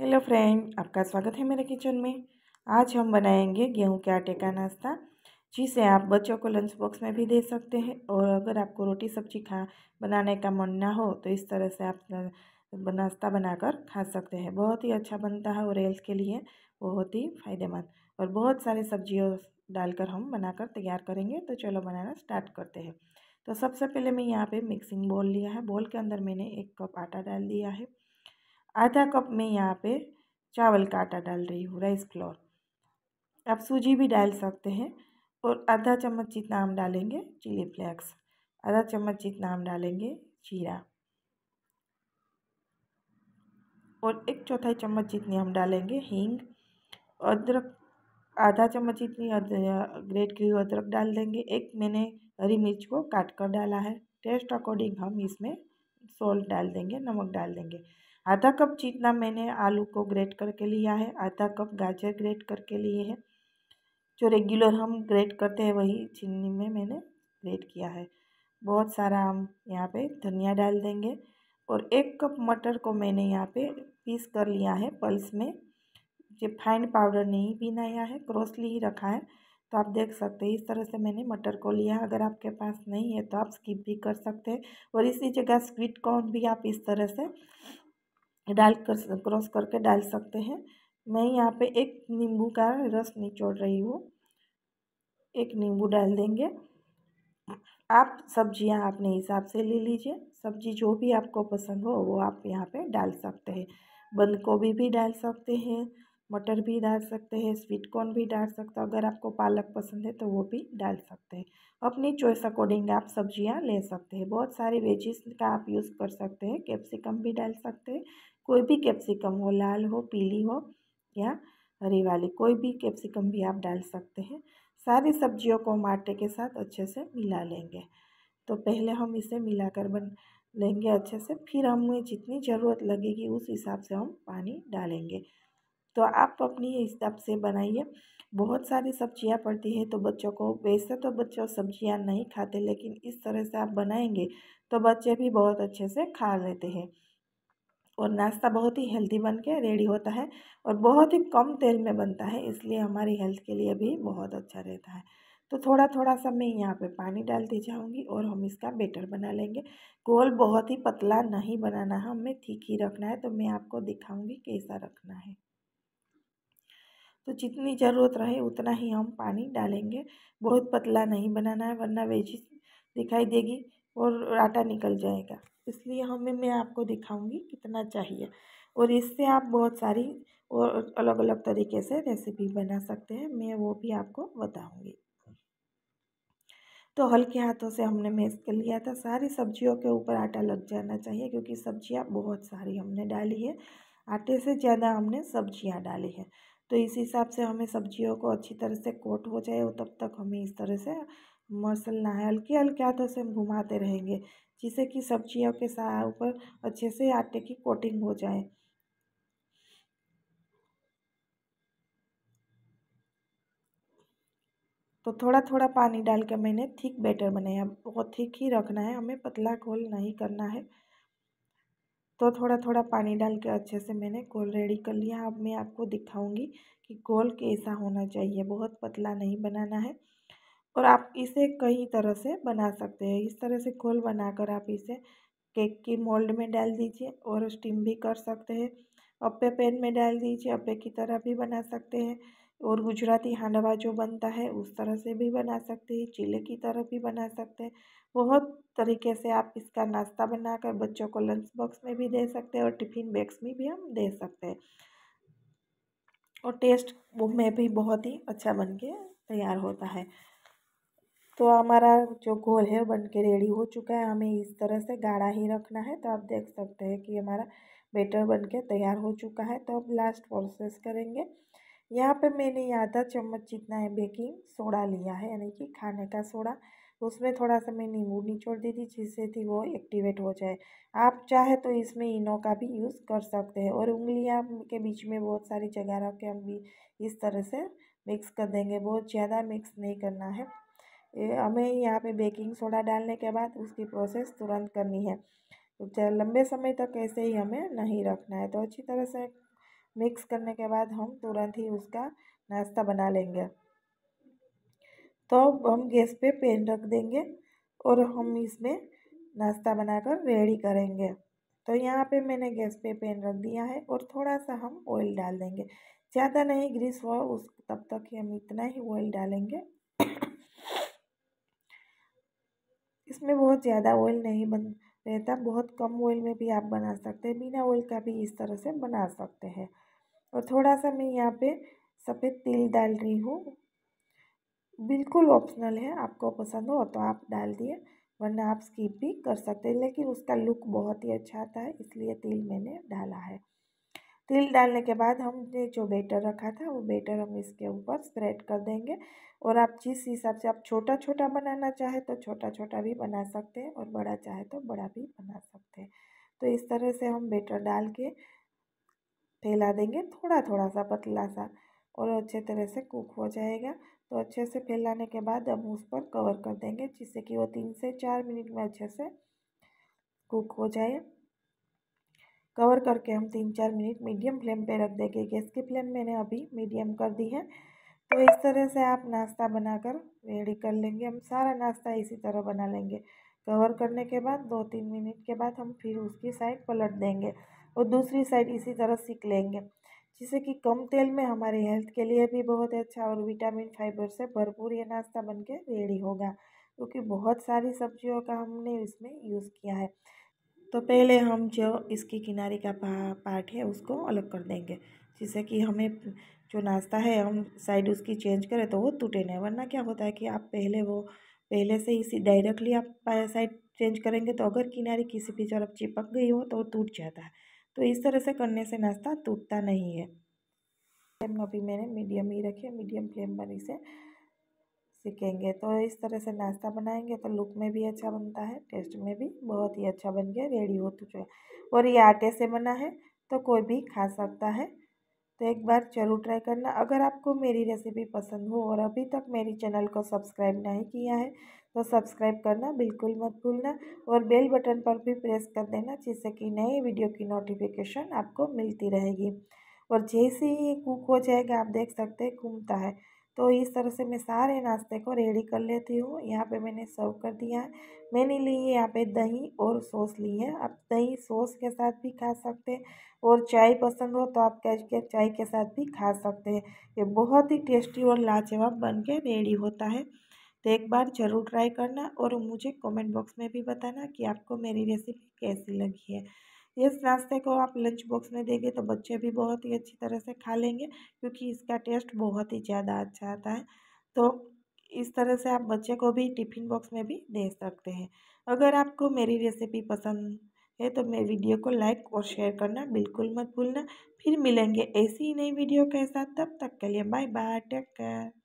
hello friend आपका स्वागत है मेरे किचन में आज हम बनाएंगे गेहूं के आटे का नाश्ता जिसे आप बच्चों को लंच बॉक्स में भी दे सकते हैं और अगर आपको रोटी सब्जी खा बनाने का मन ना हो तो इस तरह से आप नाश्ता बनाकर खा सकते हैं बहुत ही अच्छा बनता है और हेल्थ के लिए बहुत ही फ़ायदेमंद और बहुत सारी सब्जियों डालकर हम बनाकर तैयार करेंगे तो चलो बनाना स्टार्ट करते हैं तो सबसे पहले मैं यहाँ पे मिक्सिंग बोल लिया है बोल के अंदर मैंने एक कप आटा डाल दिया है आधा कप मैं यहाँ पे चावल का आटा डाल रही हूँ राइस फ्लोर आप सूजी भी डाल सकते हैं और आधा चम्मच जितना हम डालेंगे चिली फ्लेक्स आधा चम्मच जितना हम डालेंगे जीरा और एक चौथाई चम्मच जितनी हम डालेंगे हींग अदरक आधा चम्मच जितनी ग्रेट की हुई अदरक डाल देंगे एक मैंने हरी मिर्च को काट कर डाला है टेस्ट अकॉर्डिंग हम इसमें सॉल्ट डाल देंगे नमक डाल देंगे आधा कप जितना मैंने आलू को ग्रेट करके लिया है आधा कप गाजर ग्रेट करके लिए है जो रेगुलर हम ग्रेट करते हैं वही चीनी में मैंने ग्रेट किया है बहुत सारा हम यहाँ पे धनिया डाल देंगे और एक कप मटर को मैंने यहाँ पे पीस कर लिया है पल्स में जो फाइन पाउडर नहीं यहाँ है क्रोसली ही रखा है तो आप देख सकते हैं इस तरह से मैंने मटर को लिया अगर आपके पास नहीं है तो आप स्किप भी कर सकते हैं और इसी जगह स्वीट कॉर्न भी आप इस तरह से डाल कर क्रॉस करके डाल सकते हैं मैं यहाँ पे एक नींबू का रस निचोड़ रही हूँ एक नींबू डाल देंगे आप सब्जियाँ अपने हिसाब से ले लीजिए सब्जी जो भी आपको पसंद हो वो आप यहाँ पे डाल सकते हैं बंद गोभी भी डाल सकते हैं मटर भी डाल सकते हैं स्वीट कॉर्न भी डाल सकते हैं अगर आपको पालक पसंद है तो वो भी डाल सकते हैं अपनी चॉइस अकॉर्डिंग आप सब्जियां ले सकते हैं बहुत सारे वेजिस का आप यूज़ कर सकते हैं कैप्सिकम भी डाल सकते हैं कोई भी कैप्सिकम हो लाल हो पीली हो या हरी वाली कोई भी कैप्सिकम भी आप डाल सकते हैं सारी सब्जियों को हम आटे के साथ अच्छे से मिला लेंगे तो पहले हम इसे मिलाकर बन लेंगे अच्छे से फिर हमें जितनी ज़रूरत लगेगी उस हिसाब से हम पानी डालेंगे तो आप अपनी हिसाब से बनाइए बहुत सारी सब्जियां पड़ती है तो बच्चों को वैसे तो बच्चों सब्जियां नहीं खाते लेकिन इस तरह से आप बनाएंगे तो बच्चे भी बहुत अच्छे से खा लेते हैं और नाश्ता बहुत ही हेल्दी बन के रेडी होता है और बहुत ही कम तेल में बनता है इसलिए हमारी हेल्थ के लिए भी बहुत अच्छा रहता है तो थोड़ा थोड़ा सा मैं यहाँ पे पानी डालती जाऊँगी और हम इसका बेटर बना लेंगे गोल बहुत ही पतला नहीं बनाना है हमें ठीक ही रखना है तो मैं आपको दिखाऊँगी कैसा रखना है तो जितनी ज़रूरत रहे उतना ही हम पानी डालेंगे बहुत पतला नहीं बनाना है वरना वेजिस दिखाई देगी और आटा निकल जाएगा इसलिए हमें मैं आपको दिखाऊँगी कितना चाहिए और इससे आप बहुत सारी और अलग अलग तरीके से रेसिपी बना सकते हैं मैं वो भी आपको बताऊँगी तो हल्के हाथों से हमने मैश कर लिया था सारी सब्जियों के ऊपर आटा लग जाना चाहिए क्योंकि सब्जियां बहुत सारी हमने डाली है आटे से ज़्यादा हमने सब्जियाँ डाली है तो इस हिसाब से हमें सब्जियों को अच्छी तरह से कोट हो जाए और तब तक हमें इस तरह से मसलना है हल्के हल्के हाथों से हम घुमाते रहेंगे जिससे कि सब्जियों के साथ ऊपर अच्छे से आटे की कोटिंग हो जाए तो थोड़ा थोड़ा पानी डाल के मैंने थिक बैटर बनाया बहुत थिक ही रखना है हमें पतला घोल नहीं करना है तो थोड़ा थोड़ा पानी डाल के अच्छे से मैंने घोल रेडी कर लिया अब मैं आपको दिखाऊंगी कि घोल कैसा होना चाहिए बहुत पतला नहीं बनाना है और आप इसे कई तरह से बना सकते हैं इस तरह से घोल बनाकर आप इसे केक की मोल्ड में डाल दीजिए और स्टीम भी कर सकते हैं अप्पे पैन में डाल दीजिए अप्पे की तरह भी बना सकते हैं और गुजराती हांडवा जो बनता है उस तरह से भी बना सकते हैं चिले की तरह भी बना सकते हैं बहुत तरीके से आप इसका नाश्ता बनाकर बच्चों को लंच बॉक्स में भी दे सकते हैं और टिफ़िन बैग्स में भी हम दे सकते हैं और टेस्ट वो में भी बहुत ही अच्छा बन के तैयार होता है तो हमारा जो घोल है बन के रेडी हो चुका है हमें इस तरह से गाढ़ा ही रखना है तो आप देख सकते हैं कि हमारा बेटर बन के तैयार हो चुका है तो अब लास्ट प्रोसेस करेंगे यहाँ पे मैंने आधा चम्मच जितना है बेकिंग सोडा लिया है यानी कि खाने का सोडा उसमें थोड़ा सा मैं नींबू निचोड़ दी थी जिससे थी वो एक्टिवेट हो जाए आप चाहे तो इसमें इनो का भी यूज़ कर सकते हैं और उंगलियाँ के बीच में बहुत सारी जगह रख के हम भी इस तरह से मिक्स कर देंगे बहुत ज़्यादा मिक्स नहीं करना है हमें यहाँ पे बेकिंग सोडा डालने के बाद उसकी प्रोसेस तुरंत करनी है तो लंबे समय तक ऐसे ही हमें नहीं रखना है तो अच्छी तरह से मिक्स करने के बाद हम तुरंत ही उसका नाश्ता बना लेंगे तो हम गैस पे पेन रख देंगे और हम इसमें नाश्ता बनाकर रेडी करेंगे तो यहाँ पे मैंने गैस पे पेन रख दिया है और थोड़ा सा हम ऑयल डाल देंगे ज़्यादा नहीं ग्रीस हुआ उस तब तक ही हम इतना ही ऑयल डालेंगे इसमें बहुत ज़्यादा ऑयल नहीं बन रहता बहुत कम ऑयल में भी आप बना सकते हैं बिना ऑयल का भी इस तरह से बना सकते हैं और थोड़ा सा मैं यहाँ पे सफ़ेद तिल डाल रही हूँ बिल्कुल ऑप्शनल है आपको पसंद हो तो आप डाल दिए वरना आप स्किप भी कर सकते हैं लेकिन उसका लुक बहुत ही अच्छा आता है इसलिए तिल मैंने डाला है तिल डालने के बाद हमने जो बेटर रखा था वो बेटर हम इसके ऊपर स्प्रेड कर देंगे और आप जिस हिसाब से आप छोटा छोटा बनाना चाहे तो छोटा छोटा भी बना सकते हैं और बड़ा चाहे तो बड़ा भी बना सकते हैं तो इस तरह से हम बेटर डाल के फैला देंगे थोड़ा थोड़ा सा पतला सा और अच्छे तरह से कुक हो जाएगा तो अच्छे से फैलाने के बाद हम उस पर कवर कर देंगे जिससे कि वो तीन से चार मिनट में अच्छे से कुक हो जाए कवर करके हम तीन चार मिनट मीडियम फ्लेम पे रख देंगे गैस की फ्लेम मैंने अभी मीडियम कर दी है तो इस तरह से आप नाश्ता बनाकर रेडी कर लेंगे हम सारा नाश्ता इसी तरह बना लेंगे कवर करने के बाद दो तीन मिनट के बाद हम फिर उसकी साइड पलट देंगे और दूसरी साइड इसी तरह सीख लेंगे जिससे कि कम तेल में हमारे हेल्थ के लिए भी बहुत अच्छा और विटामिन फाइबर से भरपूर ये नाश्ता बन के रेडी होगा क्योंकि बहुत सारी सब्जियों का हमने इसमें यूज़ किया है तो पहले हम जो इसकी किनारे का पार्ट है उसको अलग कर देंगे जिससे कि हमें जो नाश्ता है हम साइड उसकी चेंज करें तो वो टूटे नहीं वरना क्या होता है कि आप पहले वो पहले से ही डायरेक्टली आप साइड चेंज करेंगे तो अगर किनारे किसी भी तरफ चिपक गई हो तो वो टूट जाता है तो इस तरह से करने से नाश्ता टूटता नहीं है फ्लेम अभी मैंने मीडियम ही रखे मीडियम फ्लेम पर इसे सीखेंगे तो इस तरह से नाश्ता बनाएंगे तो लुक में भी अच्छा बनता है टेस्ट में भी बहुत ही अच्छा बन गया रेडी हो चुका है और ये आटे से बना है तो कोई भी खा सकता है तो एक बार जरूर ट्राई करना अगर आपको मेरी रेसिपी पसंद हो और अभी तक मेरी चैनल को सब्सक्राइब नहीं किया है तो सब्सक्राइब करना बिल्कुल मत भूलना और बेल बटन पर भी प्रेस कर देना जिससे कि नई वीडियो की नोटिफिकेशन आपको मिलती रहेगी और जैसे ही ये कुक हो जाएगा आप देख सकते हैं घूमता है तो इस तरह से मैं सारे नाश्ते को रेडी कर लेती हूँ यहाँ पे मैंने सर्व कर दिया है मैंने ली है यहाँ पे दही और सॉस ली है आप दही सॉस के साथ भी खा सकते हैं और चाय पसंद हो तो आप के चाय के साथ भी खा सकते हैं ये बहुत ही टेस्टी और लाजवाब बन के रेडी होता है तो एक बार ज़रूर ट्राई करना और मुझे कॉमेंट बॉक्स में भी बताना कि आपको मेरी रेसिपी कैसी लगी है इस नाश्ते को आप लंच बॉक्स में देंगे तो बच्चे भी बहुत ही अच्छी तरह से खा लेंगे क्योंकि इसका टेस्ट बहुत ही ज़्यादा अच्छा आता है तो इस तरह से आप बच्चे को भी टिफ़िन बॉक्स में भी दे सकते हैं अगर आपको मेरी रेसिपी पसंद है तो मेरे वीडियो को लाइक और शेयर करना बिल्कुल मत भूलना फिर मिलेंगे ऐसी ही नई वीडियो के साथ तब तक के लिए बाय बाय टेक केयर